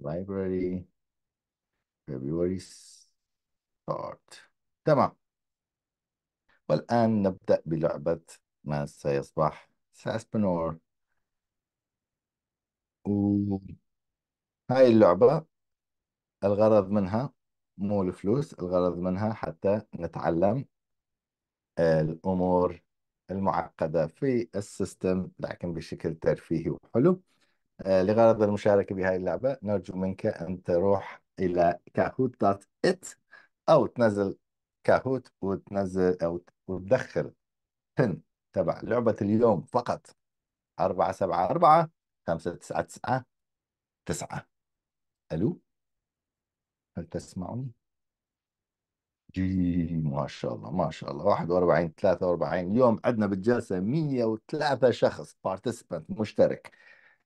library February start تمام والآن نبدأ بلعبة ما سيصبح ساسبنور وهاي اللعبة الغرض منها مو الفلوس الغرض منها حتى نتعلم آه، الأمور المعقدة في السيستم لكن بشكل ترفيهي وحلو آه، لغرض المشاركة بهاي اللعبة نرجو منك أن تروح إلى كاهوت دوت إت أو تنزل كاهوت وتنزل أو وتدخل بن تبع لعبة اليوم فقط 474 5999 ألو هل تسمعني؟ جي ما شاء الله ما شاء الله 41 43 اليوم عندنا بالجلسة 103 شخص بارتيسيبنت مشترك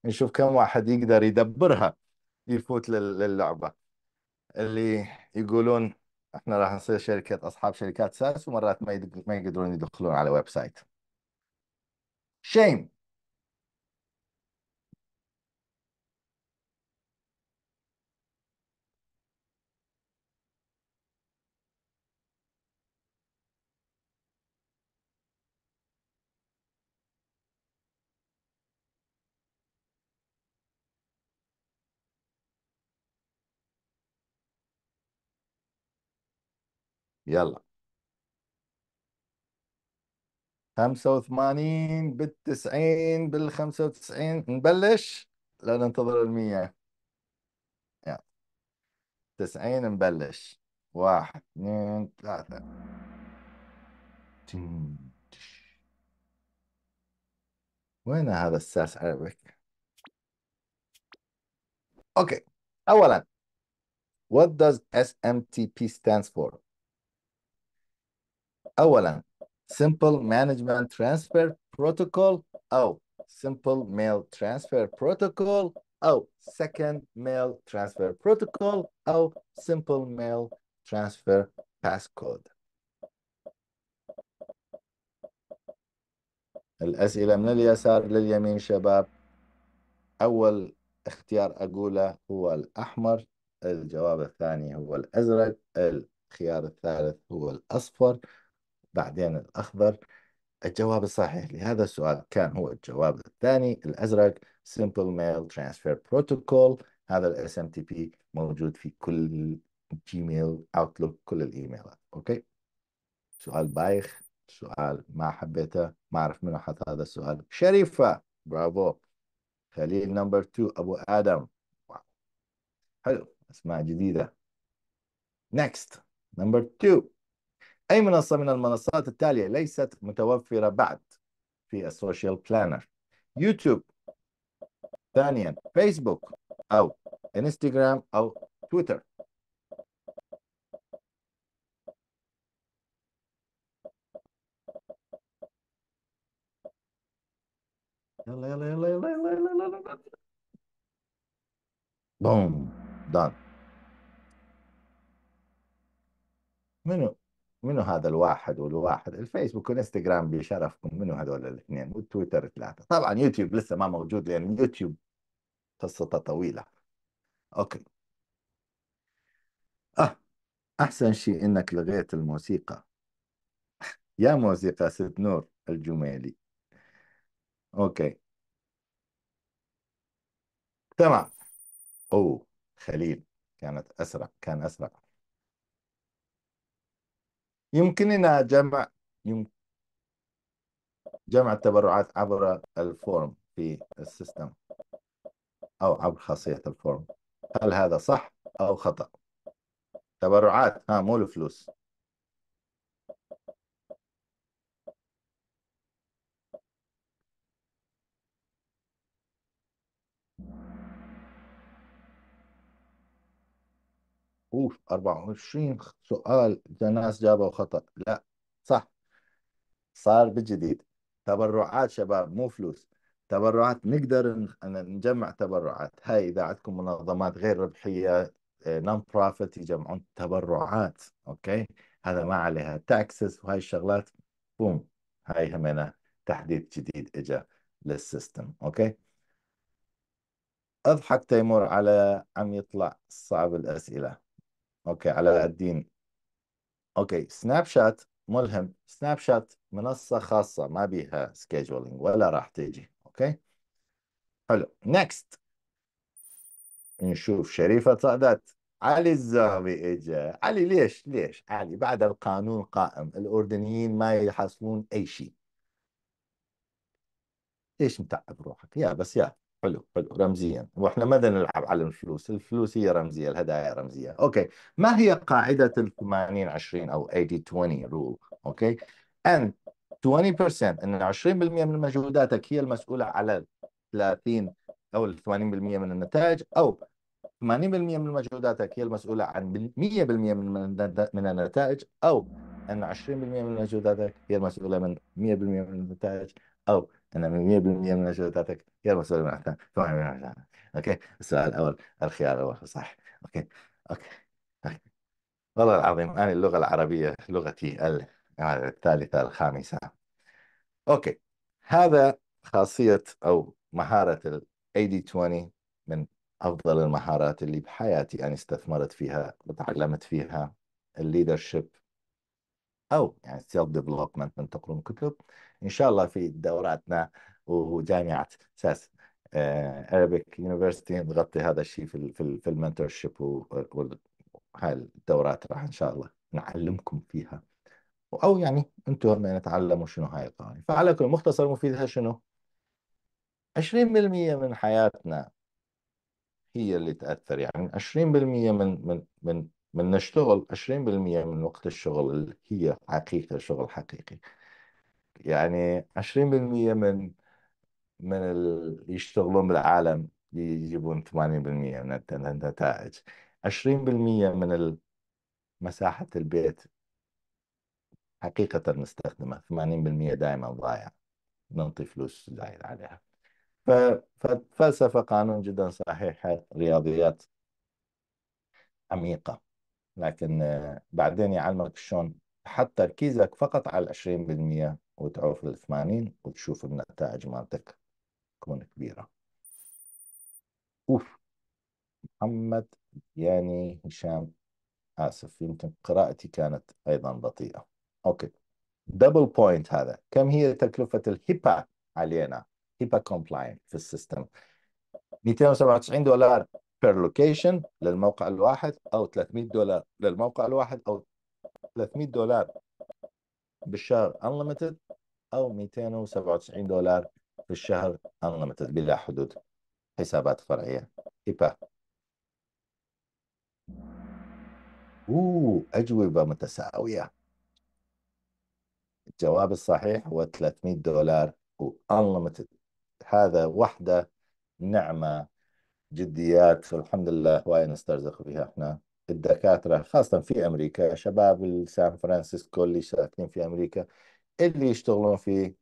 نشوف كم واحد يقدر يدبرها يفوت للعبة اللي يقولون احنا راح نصير شركة اصحاب شركات ساس ومرات ما ما يقدرون يدخلون على ويب سايت شيم يلا 85 بالتسعين بالخمسة وتسعين نبلش لا ننتظر المية يلا تسعين نبلش واحد اثنين ثلاثة وين هذا الساس عربك؟ اوكي اولا what does SMTP stands for أولا Simple Management Transfer Protocol أو Simple Mail Transfer Protocol أو Second Mail Transfer Protocol أو Simple Mail Transfer Passcode الأسئلة من اليسار لليمين شباب أول اختيار أقوله هو الأحمر الجواب الثاني هو الأزرق الخيار الثالث هو الأصفر بعدين الأخضر الجواب الصحيح لهذا السؤال كان هو الجواب الثاني الأزرق Simple Mail Transfer Protocol هذا الـ SMTP موجود في كل جيميل اوتلوك كل الايميلات اوكي سؤال بايخ سؤال ما حبيته ما اعرف منو حط هذا السؤال شريفه برافو خليل نمبر 2 ابو ادم حلو اسماء جديده next نمبر 2 أي منصة من المنصات التالية ليست متوفرة بعد في السوشيال بلانر يوتيوب ثانيا فيسبوك أو انستغرام أو تويتر يلا يلا يلا يلا يلا يلا يلا بوم دان منو منو هذا الواحد والواحد الفيسبوك والانستغرام بشرفكم منو هذول الاثنين والتويتر ثلاثة طبعا يوتيوب لسه ما موجود لأن يوتيوب قصته طويلة أوكي أه أحسن شيء إنك لغيت الموسيقى يا موسيقى ست نور الجميلي أوكي تمام أوه خليل كانت أسرع كان أسرع يمكننا جمع جمع التبرعات عبر الفورم في السيستم أو عبر خاصية الفورم هل هذا صح أو خطأ تبرعات ها مو الفلوس اوف 24 سؤال ناس جابوا خطأ لا صح صار بالجديد تبرعات شباب مو فلوس تبرعات نقدر نجمع تبرعات هاي اذا عندكم منظمات غير ربحيه نون آه، بروفيت يجمعون تبرعات اوكي هذا ما عليها تاكسس وهاي الشغلات بوم هاي همنا تحديث جديد اجى للسيستم اوكي اضحك تيمور على عم يطلع صعب الاسئله اوكي على الدين اوكي سناب شات ملهم سناب شات منصة خاصة ما بيها سكيدجولينج ولا راح تيجي اوكي حلو نكست نشوف شريفة صعدت علي الزغبي اجا علي ليش ليش علي بعد القانون قائم الاردنيين ما يحصلون اي شيء ليش متعب روحك يا بس يا حلو حلو رمزيا واحنا ماذا نلعب على الفلوس الفلوس هي رمزية الهدايا رمزية اوكي ما هي قاعدة ال 80 20 او 80 20 رول اوكي and 20% ان 20% من مجهوداتك هي المسؤولة على 30 او 80% من النتائج او 80% من مجهوداتك هي المسؤولة عن 100% من النتائج او ان 20% من مجهوداتك هي المسؤولة من 100% من النتائج او انا 100% من نشاطاتك غير مسؤول من احسن اوكي السؤال الاول الخيار الاول صح اوكي اوكي, والله العظيم انا اللغه العربيه لغتي الثالثه الخامسه اوكي هذا خاصيه او مهاره ال ad 20 من افضل المهارات اللي بحياتي انا استثمرت فيها وتعلمت فيها الليدرشيب او يعني سيلف ديفلوبمنت من تقرون كتب ان شاء الله في دوراتنا وجامعه ساس آه، Arabic University نغطي هذا الشيء في في في المنتور شيب وهاي الدورات راح ان شاء الله نعلمكم فيها او يعني انتم هم تعلموا شنو هاي القوانين فعلى كل مختصر مفيدها شنو 20% من حياتنا هي اللي تاثر يعني 20% من من من من نشتغل 20% من وقت الشغل اللي هي حقيقة شغل حقيقي يعني 20% من من اللي يشتغلون بالعالم يجيبون 80% من النتائج 20% من مساحة البيت حقيقة نستخدمها 80% دائما ضايع ننطي فلوس زايد عليها ففلسفة قانون جدا صحيحة رياضيات عميقة لكن بعدين يعلمك شلون تحط تركيزك فقط على ال 20% وتعوف ال 80 وتشوف النتائج مالتك تكون كبيره. اوف محمد يعني هشام اسف يمكن قراءتي كانت ايضا بطيئه. اوكي دبل بوينت هذا كم هي تكلفه الهيبا علينا؟ هيبا كومبلاين في السيستم 297 دولار بير لوكيشن للموقع الواحد او 300 دولار للموقع الواحد او 300 دولار بالشهر انليمتد او 297 دولار في الشهر بلا حدود حسابات فرعيه ايبا اوه اجوبه متساويه الجواب الصحيح هو 300 دولار انليمتد هذا وحده نعمه جديات فالحمد لله هواي نسترزق فيها احنا الدكاترة خاصة في أمريكا شباب سان فرانسيسكو اللي ساكنين في أمريكا اللي يشتغلون في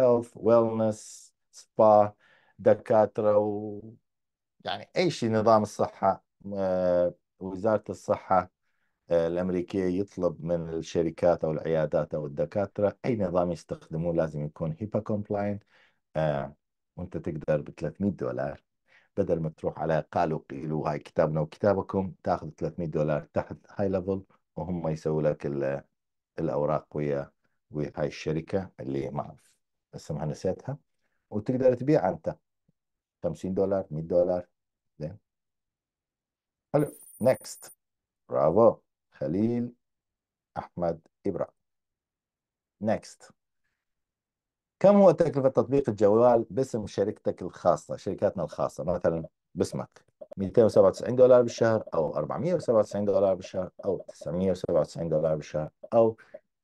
health wellness سبا دكاترة و يعني أي شيء نظام الصحة آه، وزارة الصحة آه، الأمريكية يطلب من الشركات أو العيادات أو الدكاترة أي نظام يستخدموه لازم يكون هيبا آه، كومبلاينت وأنت تقدر ب 300 دولار بدل ما تروح على قالوا قيلوا هاي كتابنا وكتابكم تاخذ 300 دولار تحت هاي ليفل وهم يسووا لك الاوراق ويا ويا هاي الشركه اللي ما اعرف اسمها نسيتها وتقدر تبيع انت 50 دولار 100 دولار زين حلو نكست برافو خليل احمد ابراهيم نكست كم هو تكلفة تطبيق الجوال باسم شركتك الخاصة شركاتنا الخاصة مثلا باسمك 297 دولار بالشهر أو 497 دولار بالشهر أو 997 دولار بالشهر أو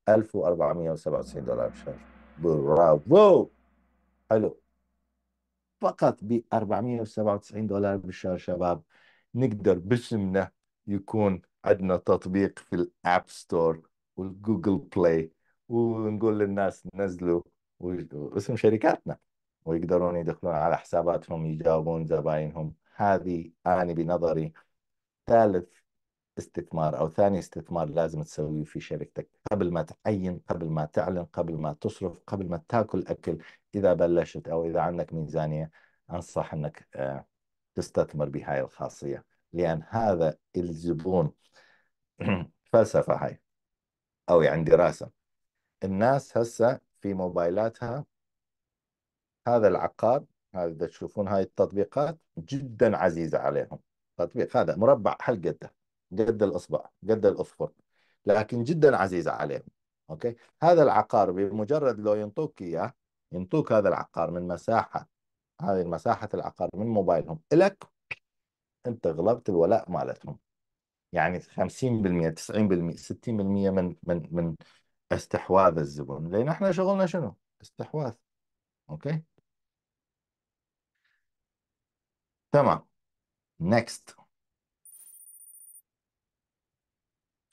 1497 دولار بالشهر برافو حلو فقط ب 497 دولار بالشهر شباب نقدر باسمنا يكون عندنا تطبيق في الاب ستور والجوجل بلاي ونقول للناس نزلوا واسم شركاتنا ويقدرون يدخلون على حساباتهم يجاوبون زباينهم هذه أنا بنظري ثالث استثمار أو ثاني استثمار لازم تسويه في شركتك قبل ما تعين قبل ما تعلن قبل ما تصرف قبل ما تاكل أكل إذا بلشت أو إذا عندك ميزانية أنصح أنك آه، تستثمر بهاي الخاصية لأن هذا الزبون فلسفة هاي أو يعني دراسة الناس هسه في موبايلاتها هذا العقار هذا تشوفون هاي التطبيقات جدا عزيزة عليهم تطبيق هذا مربع حل قده قد الإصبع قد الأصفر لكن جدا عزيزة عليهم أوكي هذا العقار بمجرد لو ينطوك إياه ينطوك هذا العقار من مساحة هذه مساحة العقار من موبايلهم إلك أنت غلبت الولاء مالتهم يعني 50% 90% 60% من من من استحواذ الزبون لان احنا شغلنا شنو استحواذ اوكي تمام نكست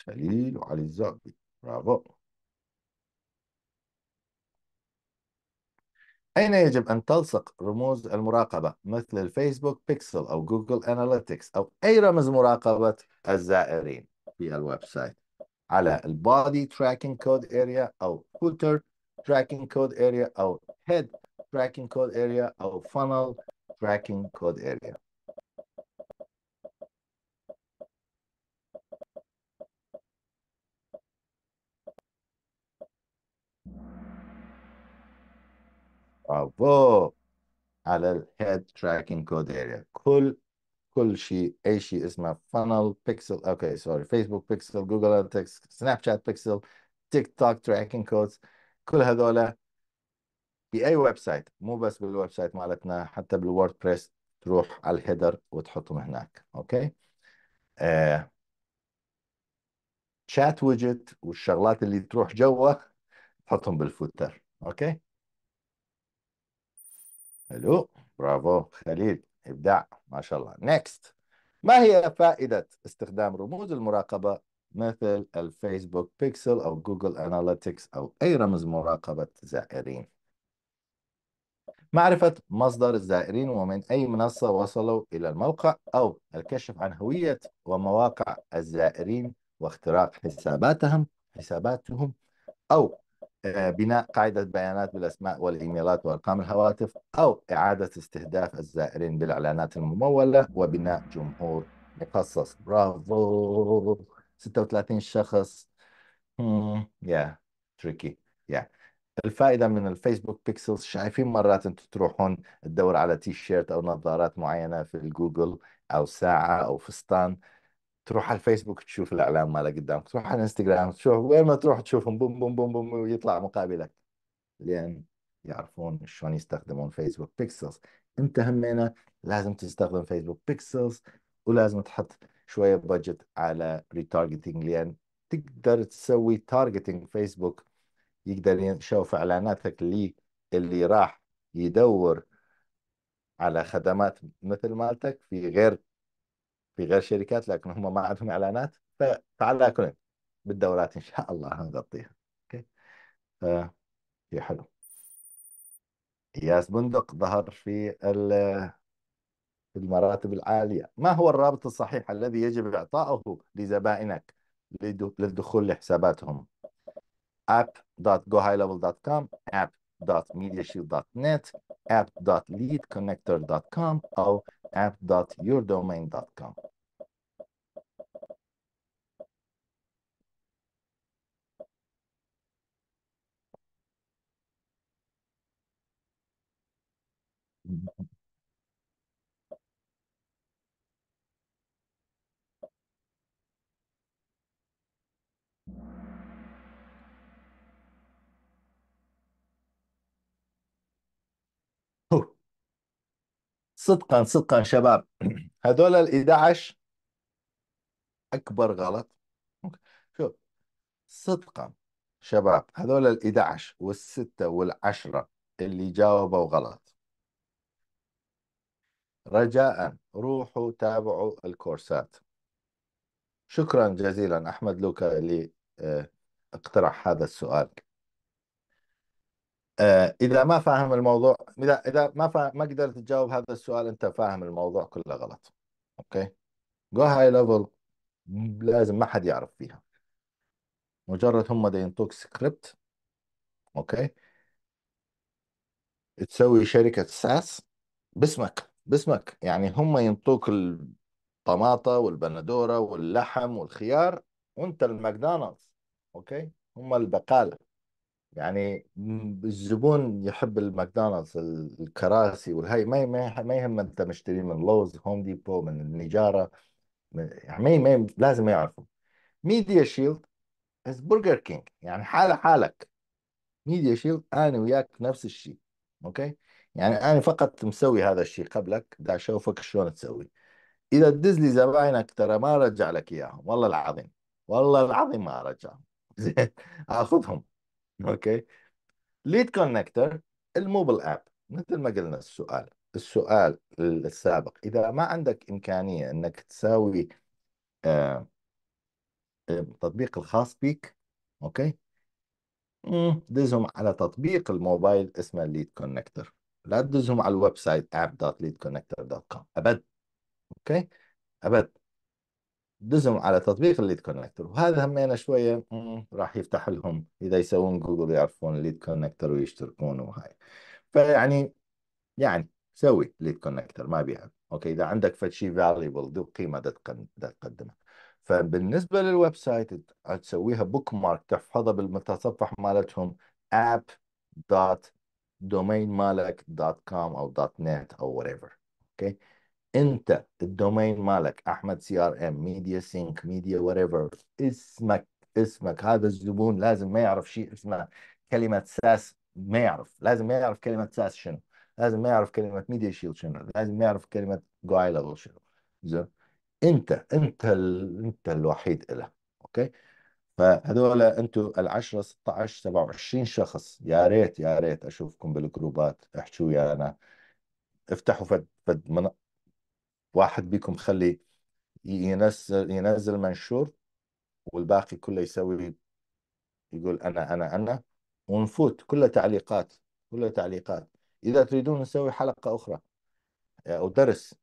خليل وعلي الزعبي برافو أين يجب أن تلصق رموز المراقبة مثل الفيسبوك بيكسل أو جوجل أناليتكس أو أي رمز مراقبة الزائرين في الويب سايت على البادي تراكنج كود اريا او كولتر تراكنج كود اريا او هيد تراكنج كود اريا او فانل تراكنج كود اريا برافو على الهيد تراكنج كود اريا كل كل شيء اي شيء اسمه فانل بيكسل اوكي سوري فيسبوك بيكسل جوجل انتكس سناب شات بيكسل تيك توك تراكنج كودز كل هذول باي ويب سايت مو بس بالويب سايت مالتنا حتى بالووردبريس تروح على الهيدر وتحطهم هناك اوكي آه. شات ويجت والشغلات اللي تروح جوا تحطهم بالفوتر اوكي الو برافو خليل إبداع ما شاء الله نيكست ما هي فائدة استخدام رموز المراقبة مثل الفيسبوك بيكسل أو جوجل أناليتكس أو أي رمز مراقبة زائرين معرفة مصدر الزائرين ومن أي منصة وصلوا إلى الموقع أو الكشف عن هوية ومواقع الزائرين واختراق حساباتهم حساباتهم أو آه، بناء قاعدة بيانات بالأسماء والإيميلات وأرقام الهواتف أو إعادة استهداف الزائرين بالإعلانات الممولة وبناء جمهور مخصص برافو 36 شخص يا تريكي يا الفائدة من الفيسبوك بيكسلز شايفين مرات انتم تروحون تدور على تي شيرت أو نظارات معينة في الجوجل أو ساعة أو فستان تروح على الفيسبوك تشوف الاعلان ماله قدامك تروح على الانستغرام تشوف وين ما تروح تشوفهم بوم بوم بوم بوم ويطلع مقابلك لان يعرفون شلون يستخدمون فيسبوك بيكسلز انت همينه لازم تستخدم فيسبوك بيكسلز ولازم تحط شويه بادجت على ريتارجتنج لان تقدر تسوي تارجتنج فيسبوك يقدر يشوف اعلاناتك اللي اللي راح يدور على خدمات مثل مالتك في غير في غير شركات لكن هم ما عندهم اعلانات فعلى كل بالدورات ان شاء الله هنغطيها اوكي فهي حلو ياس بندق ظهر في في المراتب العالية ما هو الرابط الصحيح الذي يجب إعطاؤه لزبائنك للدخول لحساباتهم app.gohighlevel.com app.mediashield.net app.leadconnector.com أو app.yourdomain.com. صدقا صدقا شباب هذول ال 11 اكبر غلط شوف صدقا شباب هذول ال 11 والستة والعشرة اللي جاوبوا غلط رجاء روحوا تابعوا الكورسات شكرا جزيلا أحمد لوكا اللي آه، اقترح هذا السؤال آه، إذا ما فاهم الموضوع إذا إذا ما فا... ما قدرت تجاوب هذا السؤال أنت فاهم الموضوع كله غلط أوكي جو هاي ليفل لازم ما حد يعرف فيها مجرد هم دا ينطوك سكريبت أوكي تسوي شركة ساس باسمك باسمك يعني هم ينطوك الطماطة والبندورة واللحم والخيار وأنت الماكدونالدز أوكي هم البقالة يعني الزبون يحب الماكدونالدز الكراسي والهاي ما ما يهم انت مشتري من لوز هوم ديبو من النجاره من يعني ما ما لازم يعرفوا ميديا شيلد از برجر كينج يعني حاله حالك ميديا شيلد انا وياك نفس الشيء اوكي يعني انا فقط مسوي هذا الشيء قبلك دا اشوفك شلون تسوي اذا تدز لي زباينك ترى ما ارجع لك اياهم والله العظيم والله العظيم ما ارجعهم زين اخذهم اوكي ليد كونكتر الموبل اب مثل ما قلنا السؤال السؤال السابق اذا ما عندك امكانيه انك تساوي التطبيق آه، آه، الخاص بك اوكي دزهم على تطبيق الموبايل اسمه ليد كونكتر لا تدزهم على الويب سايت app.leadconnector.com ابد اوكي ابد دزهم على تطبيق الليد كونكتور وهذا همينه شويه راح يفتح لهم اذا يسوون جوجل يعرفون الليد كونكتور ويشتركون وهاي فيعني يعني سوي ليد كونكتور ما بيها اوكي اذا عندك فد شيء فاليبل ذو قيمه تقدمه فبالنسبه للويب سايت تسويها بوك مارك تحفظها بالمتصفح مالتهم اب دوت دومين مالك دوت كوم او دوت نت او وريفر اوكي انت الدومين مالك احمد سي ار ام ميديا سينك ميديا وريفر اسمك اسمك هذا الزبون لازم ما يعرف شيء اسمه كلمه ساس ما يعرف لازم ما يعرف كلمه ساس شنو لازم ما يعرف كلمه ميديا شيلد شنو لازم ما يعرف كلمه اي ليفل شنو زين انت انت ال... انت الوحيد له اوكي فهذول انتم ال 10 16 27 شخص يا ريت يا ريت اشوفكم بالجروبات احكوا ويانا افتحوا فد فد من... واحد بيكم خلي ينزل ينزل منشور والباقي كله يسوي يقول انا انا انا ونفوت كل تعليقات كل تعليقات اذا تريدون نسوي حلقه اخرى آه، او درس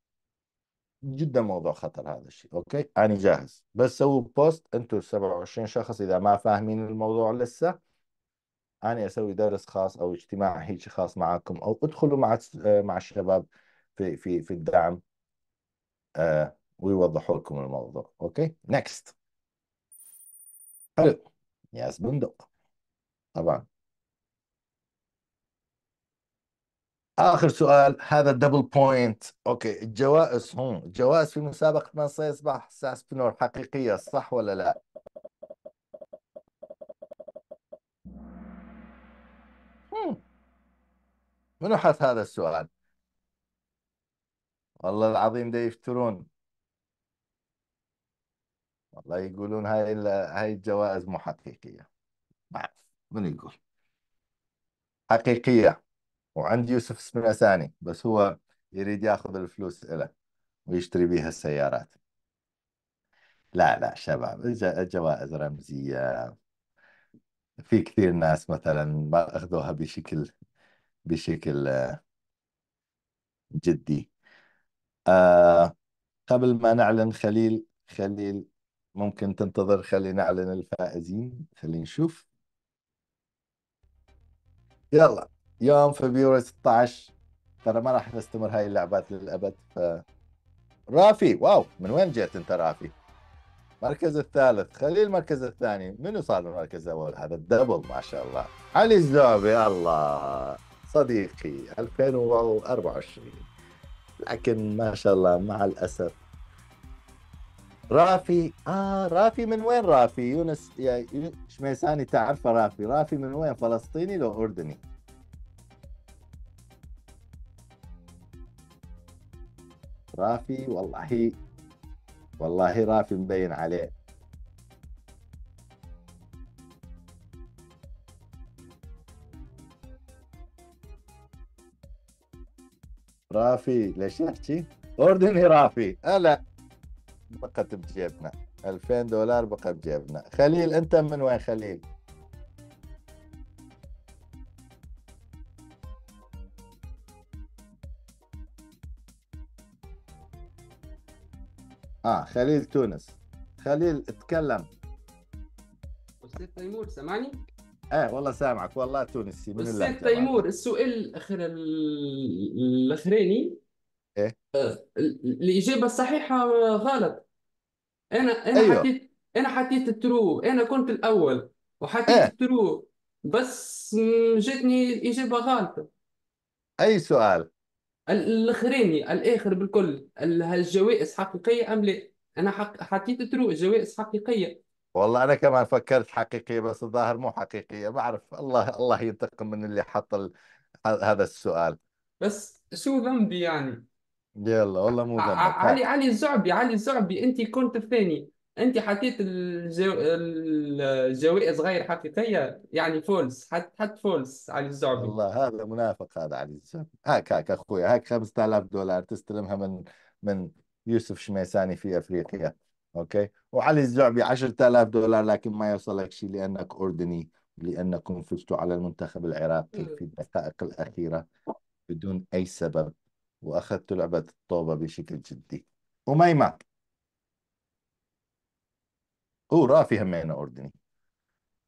جدا موضوع خطر هذا الشيء اوكي انا جاهز بس سووا بوست انتم 27 شخص اذا ما فاهمين الموضوع لسه انا اسوي درس خاص او اجتماع هيك خاص معاكم او ادخلوا مع آه، مع الشباب في في في الدعم آه ويوضحوا لكم الموضوع اوكي نكست حلو يا بندق طبعا اخر سؤال هذا الدبل بوينت اوكي الجوائز هون الجوائز في مسابقه من سيصبح بنور حقيقيه صح ولا لا منو حط هذا السؤال والله العظيم ده يفترون والله يقولون هاي ال- هاي الجوائز مو حقيقية بعرف من يقول حقيقية وعند يوسف اسمه ثاني بس هو يريد ياخذ الفلوس له ويشتري بيها السيارات لا لا شباب الجوائز رمزية في كثير ناس مثلا ما أخذوها بشكل بشكل آه، جدي آه قبل ما نعلن خليل خليل ممكن تنتظر خلي نعلن الفائزين خلينا نشوف يلا يوم فبراير 16 ترى ما راح نستمر هاي اللعبات للابد ف رافي واو من وين جيت انت رافي؟ مركز الثالث خليل المركز الثاني منو صار المركز الاول هذا الدبل ما شاء الله علي الزعبي الله صديقي 2024 لكن ما شاء الله مع الاسف رافي اه رافي من وين رافي يونس يا شميساني تعرفه رافي رافي من وين فلسطيني لو اردني رافي والله والله رافي مبين عليه رافي ليش تحكي؟ اردني رافي هلا بقت بجيبنا 2000 دولار بقى بجيبنا خليل انت من وين خليل؟ اه خليل تونس خليل اتكلم استاذ تيمور سامعني ايه والله سامعك والله تونسي من الله استاذ تيمور السؤال الاخر الاخراني ايه آه، الاجابه الصحيحه غلط انا انا أيوه. حطيت انا حطيت الترو انا كنت الاول وحطيت ايه الترو بس جاتني الاجابه غلطه اي سؤال الاخراني الاخر بالكل هل الجوائز حقيقيه ام لا انا حطيت ترو الجوائز حقيقيه والله انا كمان فكرت حقيقيه بس الظاهر مو حقيقيه بعرف الله الله ينتقم من اللي حط ال... هذا السؤال بس شو ذنبي يعني يلا والله مو ذنبك علي علي الزعبي علي الزعبي انت كنت الثاني انت حطيت الجو... الجوائز غير حقيقية يعني فولس حط حط فولس علي الزعبي والله هذا منافق هذا علي الزعبي هاك هاك اخوي هاك 5000 دولار تستلمها من من يوسف شميساني في افريقيا اوكي وعلي الزعبي 10000 دولار لكن ما يوصلك شيء لانك اردني لانكم فزتوا على المنتخب العراقي في الدقائق الاخيره بدون اي سبب واخذت لعبه الطوبه بشكل جدي اميمه هو رافي همينه اردني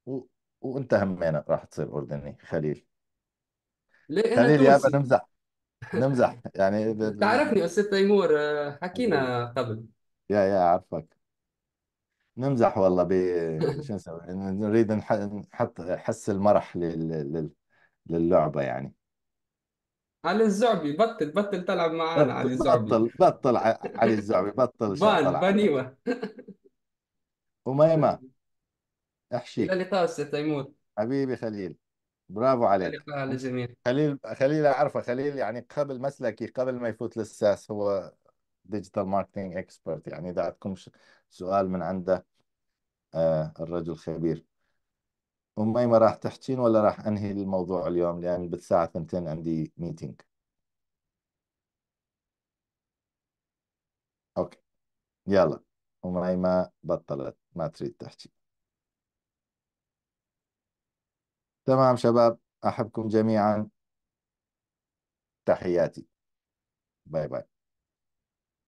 و... وانت همينه راح تصير اردني خليل ليه انا خليل يا نمزح نمزح يعني تعرفني استاذ تيمور آه، حكينا قبل يا يا عارفك نمزح والله ب شو نسوي نريد نحط حس المرح لل... لل... للعبة يعني علي الزعبي بطل بطل تلعب معانا علي الزعبي بطل بطل علي الزعبي بطل بان شغل عليك بنيوة وميمة إلى احشي اللقاء أستاذ تيمور حبيبي خليل برافو إلى عليك اللقاء على خليل خليل أعرفه خليل يعني قبل مسلكي قبل ما يفوت للساس هو ديجيتال ماركتينج اكسبرت يعني اذا عندكم سؤال من عنده آه الرجل خبير ما راح تحكين ولا راح أنهي الموضوع اليوم لأن بالساعة 2 عندي ميتينج أوكي يلا ما بطلت ما تريد تحكي تمام شباب أحبكم جميعا تحياتي باي باي